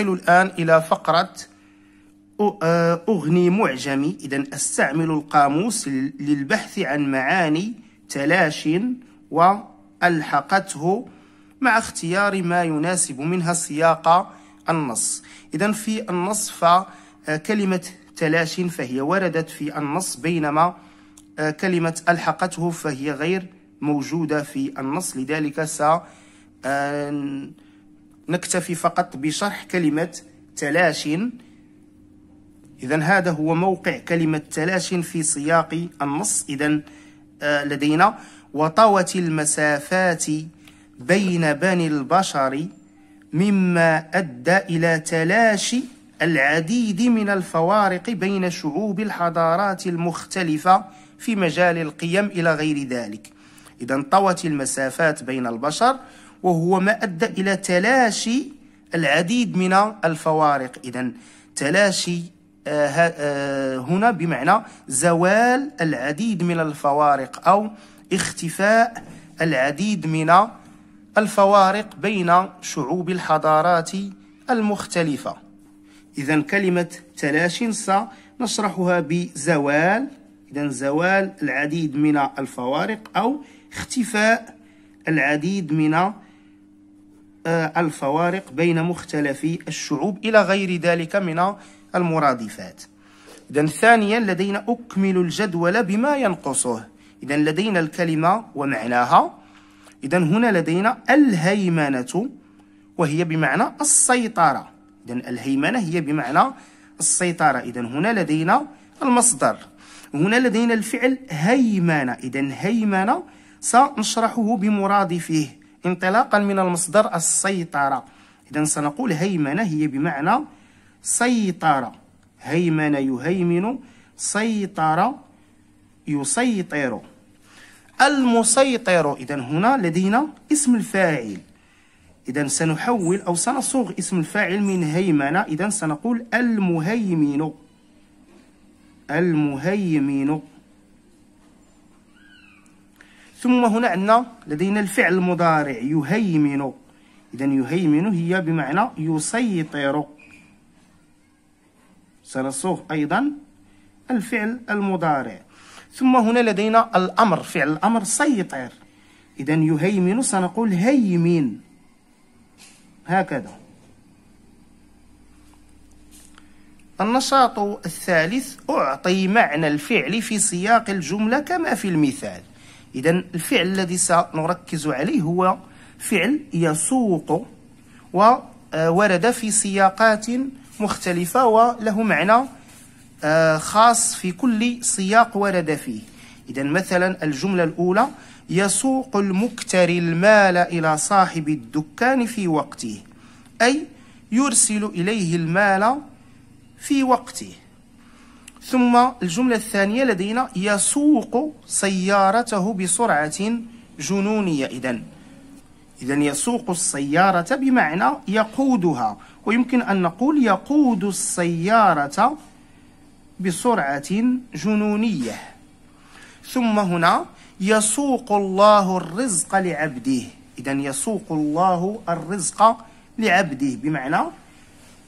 ننتقل الآن إلى فقرة أغني معجمي إذا أستعمل القاموس للبحث عن معاني تلاش وألحقته مع اختيار ما يناسب منها سياق النص إذا في النص فكلمة تلاش فهي وردت في النص بينما كلمة ألحقته فهي غير موجودة في النص لذلك سنتقل نكتفي فقط بشرح كلمة تلاش إذا هذا هو موقع كلمة تلاش في سياق النص إذا آه، لدينا وطوت المسافات بين بني البشر مما أدى إلى تلاشي العديد من الفوارق بين شعوب الحضارات المختلفة في مجال القيم إلى غير ذلك إذا طوت المسافات بين البشر وهو ما أدى إلى تلاشي العديد من الفوارق إذا تلاشي آه، آه، هنا بمعنى زوال العديد من الفوارق أو اختفاء العديد من الفوارق بين شعوب الحضارات المختلفة إذا كلمة تلاشي نشرحها بزوال إذا زوال العديد من الفوارق أو اختفاء العديد من آه، الفوارق بين مختلف الشعوب إلى غير ذلك من المرادفات إذا ثانيا لدينا أكمل الجدول بما ينقصه إذا لدينا الكلمة ومعناها إذا هنا لدينا الهيمنة وهي بمعنى السيطرة إذا الهيمنة هي بمعنى السيطرة إذا هنا لدينا المصدر هنا لدينا الفعل هيمنة إذا هيمنة سنشرحه بمرادفه انطلاقا من المصدر السيطرة إذا سنقول هيمنة هي بمعنى سيطرة هيمنة يهيمن سيطرة يسيطر المسيطر إذا هنا لدينا اسم الفاعل إذا سنحول أو سنصوغ اسم الفاعل من هيمنة إذا سنقول المهيمن المهيمن ثم هنا عندنا لدينا الفعل المضارع يهيمن اذا يهيمن هي بمعنى يسيطر سنصوغ ايضا الفعل المضارع ثم هنا لدينا الامر فعل الامر سيطر اذا يهيمن سنقول هيمن هكذا النشاط الثالث اعطي معنى الفعل في سياق الجمله كما في المثال إذا الفعل الذي سنركز عليه هو فعل يسوق وورد آه، في سياقات مختلفة وله معنى آه، خاص في كل سياق ورد فيه إذا مثلا الجملة الأولى يسوق المكتري المال إلى صاحب الدكان في وقته أي يرسل إليه المال في وقته ثم الجملة الثانية لدينا يسوق سيارته بسرعة جنونية إذا إذا يسوق السيارة بمعنى يقودها ويمكن أن نقول يقود السيارة بسرعة جنونية ثم هنا يسوق الله الرزق لعبده إذا يسوق الله الرزق لعبده بمعنى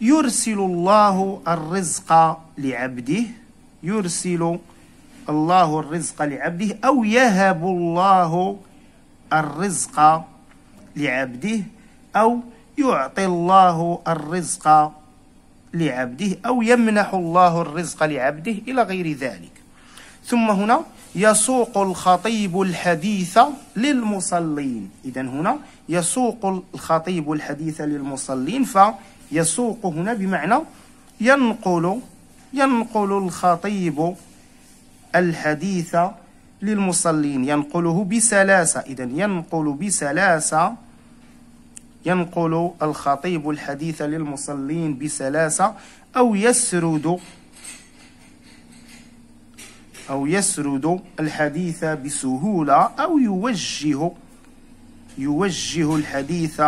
يرسل الله الرزق لعبده يرسل الله الرزق لعبده أو يهب الله الرزق لعبده أو يعطي الله الرزق لعبده أو يمنح الله الرزق لعبده إلى غير ذلك ثم هنا يسوق الخطيب الحديث للمصلين إذا هنا يسوق الخطيب الحديث للمصلين فيسوق هنا بمعنى ينقل ينقل الخطيب الحديث للمصلين ينقله بسلاسة إذا ينقل بسلاسة ينقل الخطيب الحديث للمصلين بسلاسة أو يسرد أو يسرد الحديث بسهولة أو يوجه يوجه الحديث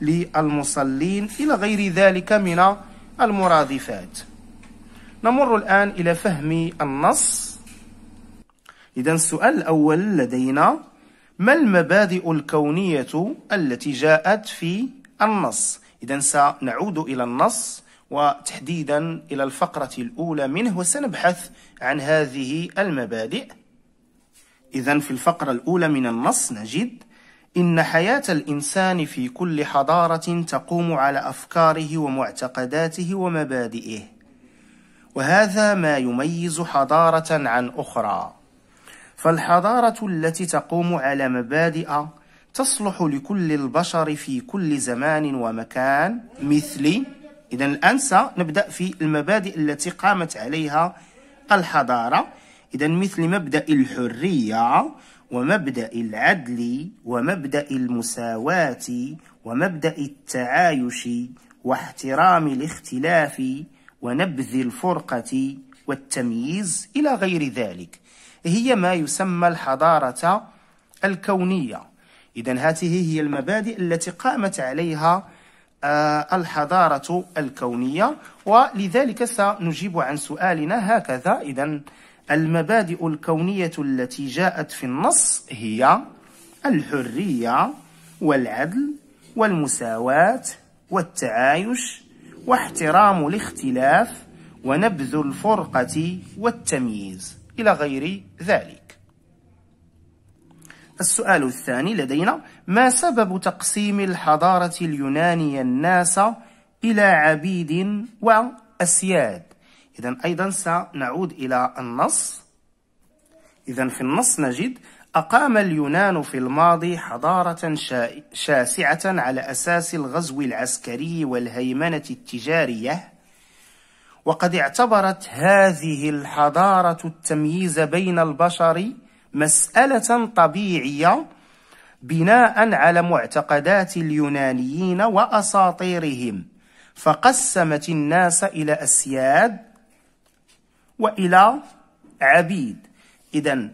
للمصلين إلى غير ذلك من المرادفات نمر الآن إلى فهم النص إذا السؤال الأول لدينا ما المبادئ الكونية التي جاءت في النص إذا سنعود إلى النص وتحديدا إلى الفقرة الأولى منه وسنبحث عن هذه المبادئ إذا في الفقرة الأولى من النص نجد إن حياة الإنسان في كل حضارة تقوم على أفكاره ومعتقداته ومبادئه وهذا ما يميز حضارة عن أخرى فالحضارة التي تقوم على مبادئ تصلح لكل البشر في كل زمان ومكان مثلي إذا الآن سنبدأ في المبادئ التي قامت عليها الحضارة إذا مثل مبدأ الحرية ومبدأ العدل ومبدأ المساواة ومبدأ التعايش واحترام الاختلاف ونبذ الفرقة والتمييز إلى غير ذلك هي ما يسمى الحضارة الكونية إذا هذه هي المبادئ التي قامت عليها آه، الحضارة الكونية ولذلك سنجيب عن سؤالنا هكذا إذا المبادئ الكونية التي جاءت في النص هي الحرية والعدل والمساواة والتعايش واحترام الاختلاف ونبذ الفرقة والتمييز إلى غير ذلك السؤال الثاني لدينا ما سبب تقسيم الحضارة اليونانية الناس إلى عبيد وأسياد إذا أيضا سنعود إلى النص إذا في النص نجد أقام اليونان في الماضي حضارة شاسعة على أساس الغزو العسكري والهيمنة التجارية، وقد اعتبرت هذه الحضارة التمييز بين البشر مسألة طبيعية بناء على معتقدات اليونانيين وأساطيرهم، فقسمت الناس إلى أسياد وإلى عبيد، إذا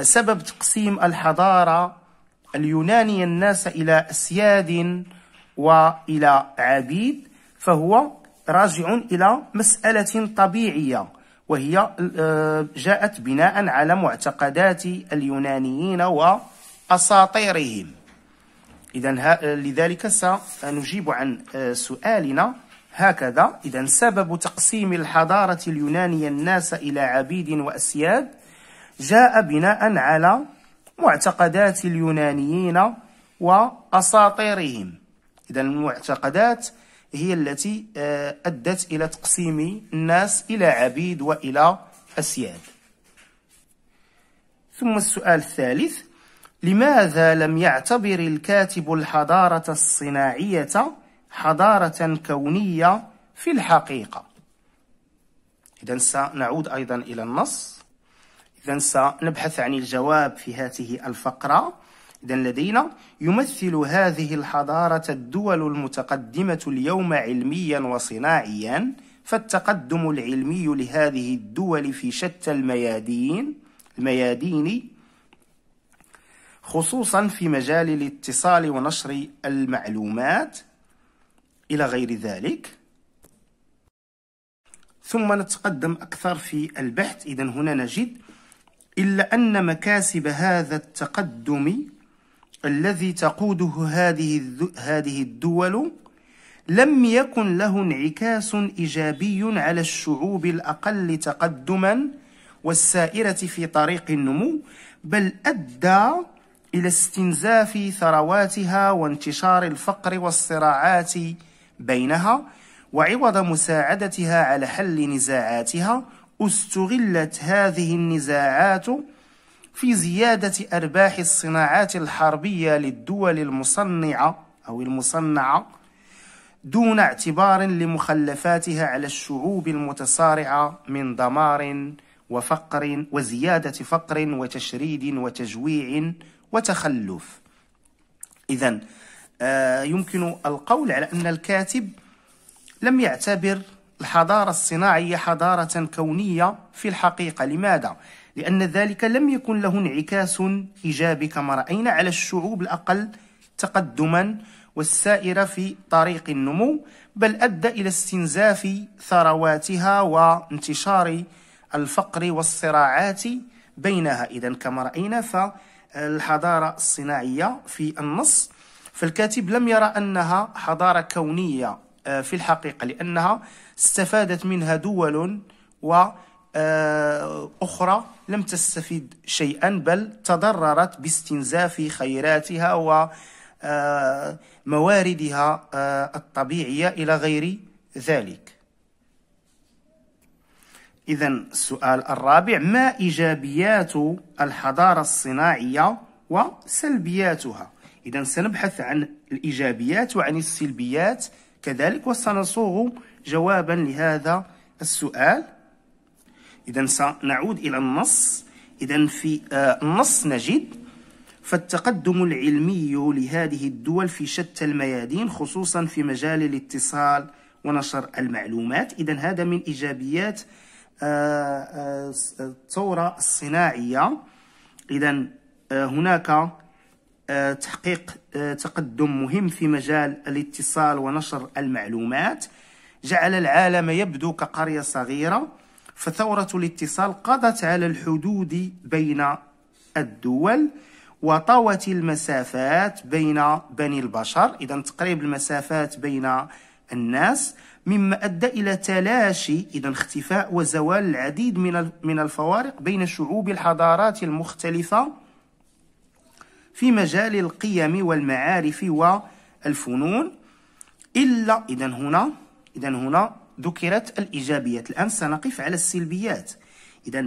سبب تقسيم الحضارة اليونانية الناس إلى أسياد وإلى عبيد فهو راجع إلى مسألة طبيعية وهي آه، جاءت بناء على معتقدات اليونانيين وأساطيرهم إذا لذلك سنجيب عن آه، سؤالنا هكذا إذا سبب تقسيم الحضارة اليونانية الناس إلى عبيد وأسياد جاء بناء على معتقدات اليونانيين وأساطيرهم إذا المعتقدات هي التي آه، أدت إلى تقسيم الناس إلى عبيد وإلى أسياد ثم السؤال الثالث لماذا لم يعتبر الكاتب الحضارة الصناعية حضارة كونية في الحقيقة؟ إذا سنعود أيضا إلى النص إذا سنبحث عن الجواب في هذه الفقرة إذا لدينا يمثل هذه الحضارة الدول المتقدمة اليوم علميا وصناعيا فالتقدم العلمي لهذه الدول في شتى الميادين الميادين خصوصا في مجال الاتصال ونشر المعلومات إلى غير ذلك ثم نتقدم أكثر في البحث إذا هنا نجد إلا أن مكاسب هذا التقدم الذي تقوده هذه هذه الدول لم يكن له انعكاس إيجابي على الشعوب الأقل تقدما والسائرة في طريق النمو بل أدى إلى استنزاف ثرواتها وانتشار الفقر والصراعات بينها وعوض مساعدتها على حل نزاعاتها استغلت هذه النزاعات في زيادة أرباح الصناعات الحربية للدول المصنعة أو المصنعة دون اعتبار لمخلفاتها على الشعوب المتصارعة من دمار وفقر وزيادة فقر وتشريد وتجويع وتخلف إذا آه، يمكن القول على أن الكاتب لم يعتبر الحضارة الصناعية حضارة كونية في الحقيقة لماذا؟ لأن ذلك لم يكن له انعكاس إيجابي كما رأينا على الشعوب الأقل تقدما والسائرة في طريق النمو بل أدى إلى استنزاف ثرواتها وانتشار الفقر والصراعات بينها إذا كما رأينا فالحضارة الصناعية في النص فالكاتب لم يرى أنها حضارة كونية آه، في الحقيقة لأنها استفادت منها دول وأخرى آه، لم تستفيد شيئا بل تضررت باستنزاف خيراتها ومواردها آه، الطبيعية إلى غير ذلك إذا السؤال الرابع ما إيجابيات الحضارة الصناعية وسلبياتها؟ إذا سنبحث عن الإيجابيات وعن السلبيات كذلك وسنصوغ جوابا لهذا السؤال إذا سنعود إلى النص إذا في آه، النص نجد فالتقدم العلمي لهذه الدول في شتى الميادين خصوصا في مجال الاتصال ونشر المعلومات إذا هذا من إيجابيات آه، آه، الثورة الصناعية إذا هناك آه، تحقيق آه، تقدم مهم في مجال الاتصال ونشر المعلومات جعل العالم يبدو كقرية صغيرة فثورة الاتصال قضت على الحدود بين الدول وطوت المسافات بين بني البشر إذا تقريب المسافات بين الناس مما أدى إلى تلاشي إذا اختفاء وزوال العديد من من الفوارق بين شعوب الحضارات المختلفة في مجال القيم والمعارف والفنون إلا إذا هنا إذا هنا ذكرت الإيجابيات الآن سنقف على السلبيات إذا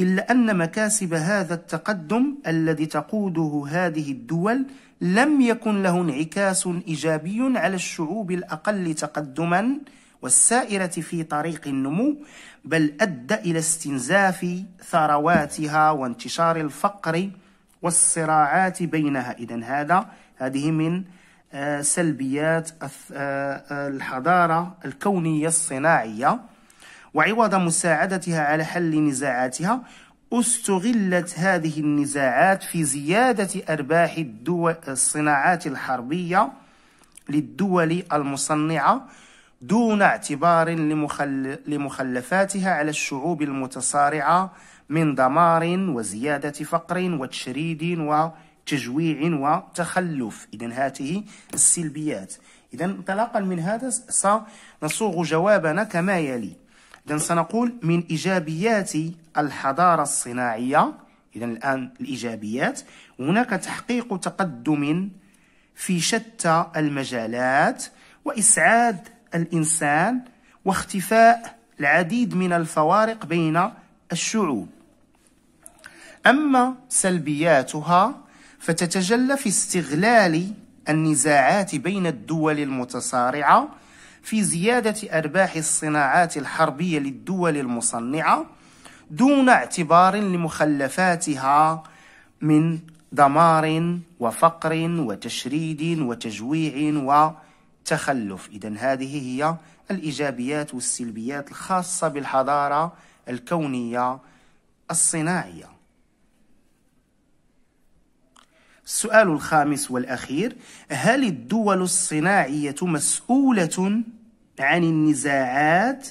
إلا أن مكاسب هذا التقدم الذي تقوده هذه الدول لم يكن له انعكاس إيجابي على الشعوب الأقل تقدما والسائرة في طريق النمو بل أدى إلى استنزاف ثرواتها وانتشار الفقر والصراعات بينها إذا هذا هذه من آه، سلبيات آه، آه، الحضارة الكونية الصناعية وعوض مساعدتها على حل نزاعاتها استغلت هذه النزاعات في زيادة أرباح الدول الصناعات الحربية للدول المصنعة دون اعتبار لمخل... لمخلفاتها على الشعوب المتصارعة من دمار وزيادة فقر وتشريد وتجويع وتخلف إذا هاته السلبيات إذا انطلاقا من هذا سنصوغ جوابنا كما يلي إذا سنقول من إيجابيات الحضارة الصناعية إذا الآن الإيجابيات هناك تحقيق تقدم في شتى المجالات وإسعاد الإنسان واختفاء العديد من الفوارق بين الشعوب أما سلبياتها فتتجلى في استغلال النزاعات بين الدول المتصارعة في زيادة أرباح الصناعات الحربية للدول المصنعة دون اعتبار لمخلفاتها من دمار وفقر وتشريد وتجويع وتخلف إذا هذه هي الإيجابيات والسلبيات الخاصة بالحضارة الكونية الصناعية السؤال الخامس والأخير هل الدول الصناعية مسؤولة عن النزاعات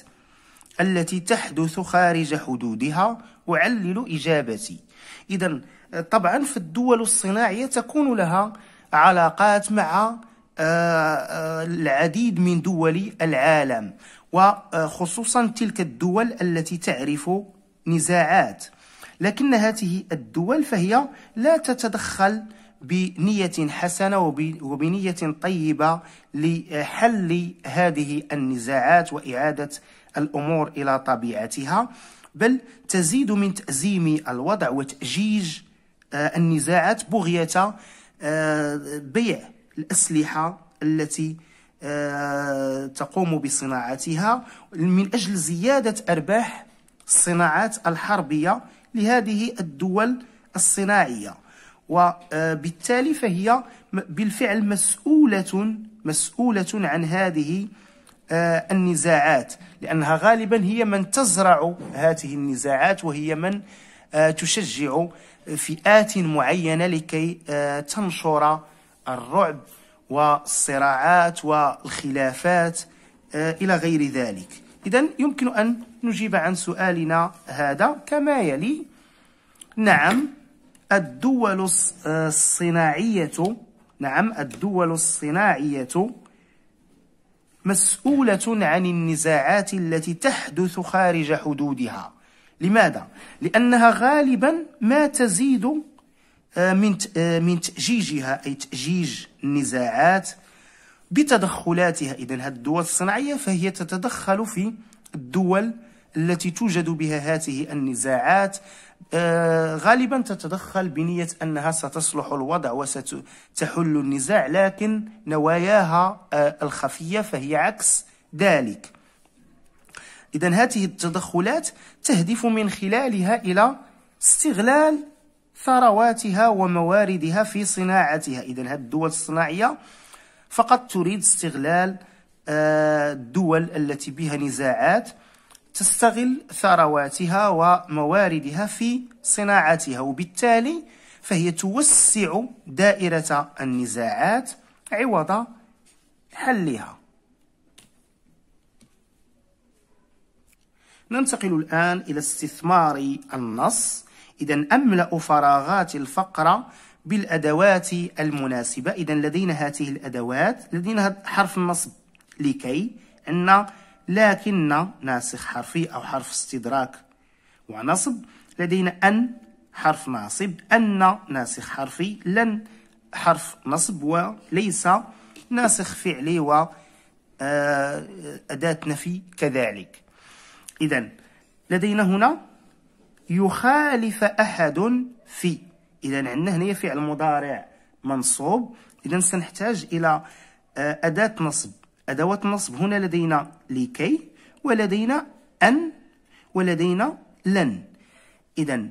التي تحدث خارج حدودها أعلل إجابتي إذا طبعا فالدول الصناعية تكون لها علاقات مع آه، آه، العديد من دول العالم وخصوصا تلك الدول التي تعرف نزاعات لكن هذه الدول فهي لا تتدخل بنية حسنة وبنية طيبة لحل هذه النزاعات وإعادة الأمور إلى طبيعتها بل تزيد من تأزيم الوضع وتأجيج آه، النزاعات بغية آه، بيع الأسلحة التي آه، تقوم بصناعتها من أجل زيادة أرباح الصناعات الحربية لهذه الدول الصناعية وبالتالي آه، فهي بالفعل مسؤولة مسؤولة عن هذه آه، النزاعات لأنها غالبا هي من تزرع هذه النزاعات وهي من آه، تشجع فئات معينة لكي تنشر الرعب والصراعات والخلافات إلى غير ذلك إذا يمكن أن نجيب عن سؤالنا هذا كما يلي نعم الدول آه، الصناعية نعم الدول الصناعية مسؤولة عن النزاعات التي تحدث خارج حدودها لماذا؟ لأنها غالبا ما تزيد آه، من آه، من تأجيجها أي تأجيج النزاعات بتدخلاتها إذا هذه الدول الصناعية فهي تتدخل في الدول التي توجد بها هذه النزاعات آه، غالبا تتدخل بنية أنها ستصلح الوضع وستحل النزاع لكن نواياها آه، الخفية فهي عكس ذلك إذا هذه التدخلات تهدف من خلالها إلى استغلال ثرواتها ومواردها في صناعتها إذا هذه الدول الصناعية فقط تريد استغلال آه، الدول التي بها نزاعات تستغل ثرواتها ومواردها في صناعتها وبالتالي فهي توسع دائرة النزاعات عوض حلها ننتقل الآن إلى استثمار النص إذا أملأ فراغات الفقرة بالأدوات المناسبة إذا لدينا هذه الأدوات لدينا حرف النصب لكي أن لكن ناسخ حرفي أو حرف استدراك ونصب لدينا أن حرف ناصب أن ناسخ حرفي لن حرف نصب وليس ناسخ فعلي و آه، أداة نفي كذلك إذا لدينا هنا يخالف أحد في إذا عندنا هنا فعل مضارع منصوب إذا سنحتاج إلى آه، أداة نصب أدوات النصب هنا لدينا لكي ولدينا أن ولدينا لن إذا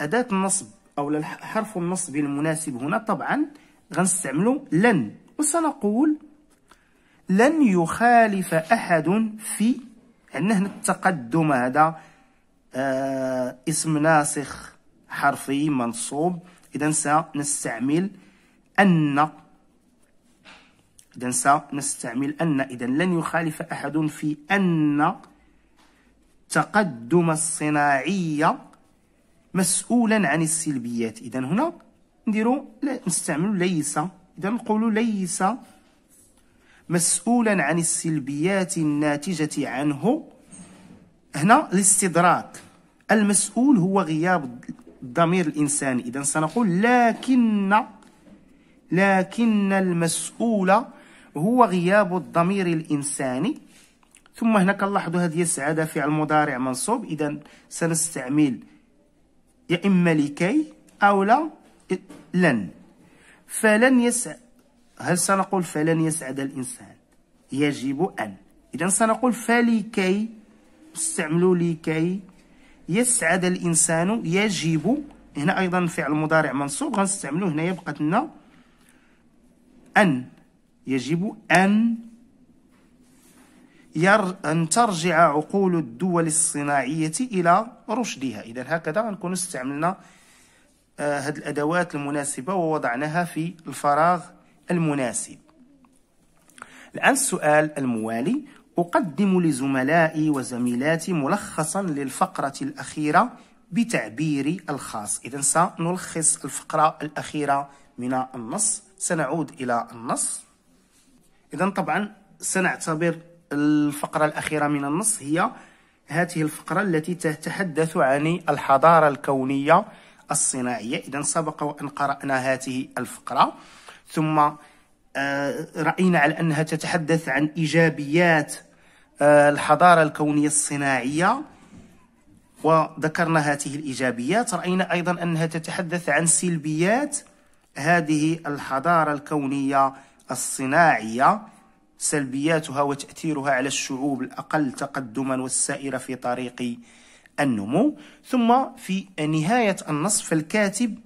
أداة النصب أو حرف النصب المناسب هنا طبعا غنستعملو لن وسنقول لن يخالف أحد في عندنا هنا التقدم هذا آه اسم ناسخ حرفي منصوب إذا سنستعمل أن إذا سنستعمل أن إذا لن يخالف أحد في أن تقدم الصناعية مسؤولا عن السلبيات إذا هنا نديرو نستعمل ليس إذا نقول ليس مسؤولا عن السلبيات الناتجة عنه هنا الاستدراك المسؤول هو غياب الضمير الإنساني إذا سنقول لكن لكن المسؤول هو غياب الضمير الإنساني ثم هنا كنلاحظوا هذه السعادة فعل مضارع منصوب إذا سنستعمل يا إما لكي أو لا لن فلن يسع هل سنقول فلن يسعد الإنسان يجب أن إذا سنقول فلكي استعملوا لكي يسعد الإنسان يجب هنا أيضا فعل مضارع منصوب غنستعملوه هنا يبقى لنا أن يجب أن ير... أن ترجع عقول الدول الصناعية إلى رشدها إذا هكذا نكون استعملنا هذه آه، الأدوات المناسبة ووضعناها في الفراغ المناسب الآن السؤال الموالي أقدم لزملائي وزميلاتي ملخصا للفقرة الأخيرة بتعبيري الخاص إذا سنلخص الفقرة الأخيرة من النص سنعود إلى النص اذا طبعا سنعتبر الفقرة الأخيرة من النص هي هذه الفقرة التي تتحدث عن الحضارة الكونية الصناعية إذا سبق وأن قرأنا هذه الفقرة ثم آه، رأينا على أنها تتحدث عن إيجابيات آه، الحضارة الكونية الصناعية وذكرنا هذه الإيجابيات رأينا أيضا أنها تتحدث عن سلبيات هذه الحضارة الكونية الصناعية سلبياتها وتأثيرها على الشعوب الأقل تقدما والسائرة في طريق النمو ثم في نهاية النص فالكاتب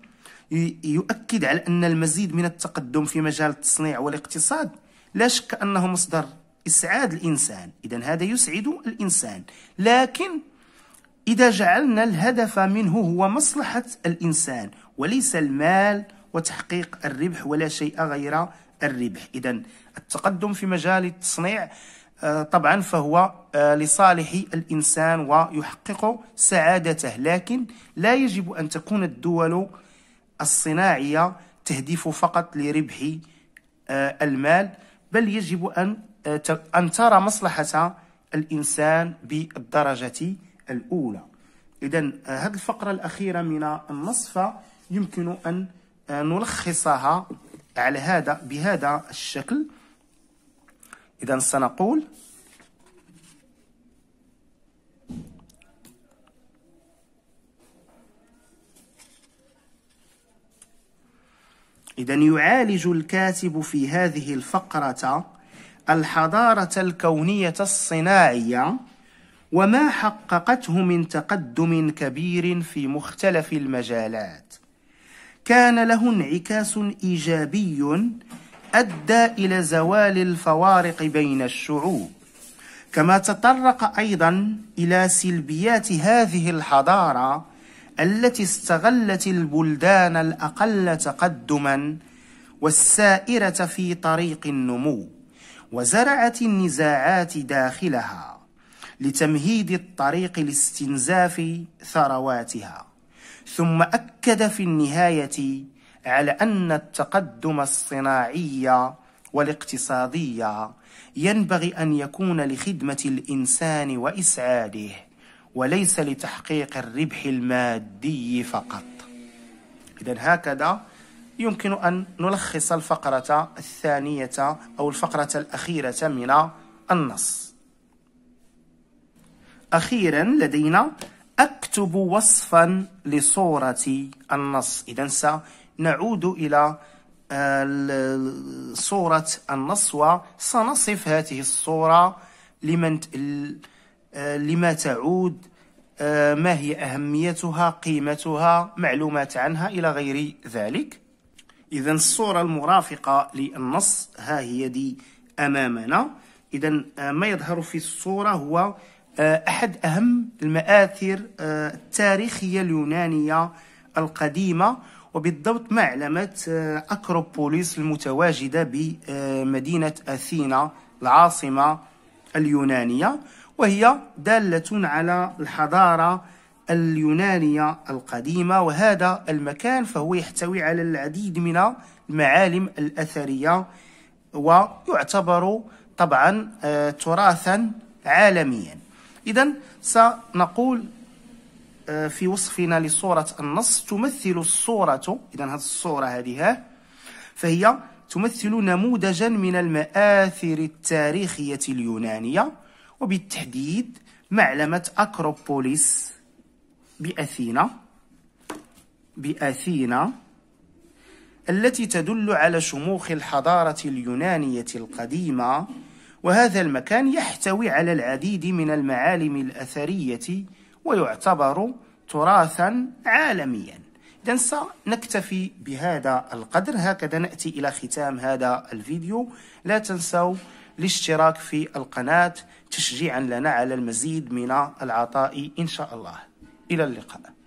يؤكد على أن المزيد من التقدم في مجال التصنيع والاقتصاد لا شك أنه مصدر إسعاد الإنسان إذا هذا يسعد الإنسان لكن إذا جعلنا الهدف منه هو مصلحة الإنسان وليس المال وتحقيق الربح ولا شيء غير الربح إذا التقدم في مجال التصنيع آه، طبعا فهو آه، لصالح الإنسان ويحقق سعادته لكن لا يجب أن تكون الدول الصناعية تهدف فقط لربح آه، المال بل يجب أن أن ترى مصلحة الإنسان بالدرجة الأولى إذا هذه الفقرة الأخيرة من النصف يمكن أن نلخصها على هذا بهذا الشكل إذا سنقول إذا يعالج الكاتب في هذه الفقرة الحضارة الكونية الصناعية وما حققته من تقدم كبير في مختلف المجالات كان له انعكاس إيجابي أدى إلى زوال الفوارق بين الشعوب كما تطرق أيضا إلى سلبيات هذه الحضارة التي استغلت البلدان الأقل تقدما والسائرة في طريق النمو وزرعت النزاعات داخلها لتمهيد الطريق لاستنزاف ثرواتها ثم أكد في النهاية على أن التقدم الصناعي والاقتصادي ينبغي أن يكون لخدمة الإنسان وإسعاده وليس لتحقيق الربح المادي فقط إذا هكذا يمكن أن نلخص الفقرة الثانية أو الفقرة الأخيرة من النص أخيرا لدينا أكتب وصفا لصورة النص إذا سنعود إلى آه، صورة النص وسنصف هذه الصورة لمن آه، لما تعود آه، ما هي أهميتها قيمتها معلومات عنها إلى غير ذلك إذا الصورة المرافقة للنص ها هي دي أمامنا إذا ما يظهر في الصورة هو آه، أحد أهم المآثر آه، التاريخية اليونانية القديمة وبالضبط معلمة آه، أكروبوليس المتواجدة بمدينة أثينا العاصمة اليونانية وهي دالة على الحضارة اليونانية القديمة وهذا المكان فهو يحتوي على العديد من المعالم الأثرية ويعتبر طبعا تراثا عالميا إذا سنقول آه، في وصفنا لصورة النص تمثل الصورة إذا هذه الصورة هذه فهي تمثل نموذجا من المآثر التاريخية اليونانية وبالتحديد معلمة أكروبوليس بأثينا بأثينا التي تدل على شموخ الحضارة اليونانية القديمة وهذا المكان يحتوي على العديد من المعالم الأثرية ويعتبر تراثا عالميا إذا سنكتفي بهذا القدر هكذا نأتي إلى ختام هذا الفيديو لا تنسوا الاشتراك في القناة تشجيعا لنا على المزيد من العطاء إن شاء الله إلى اللقاء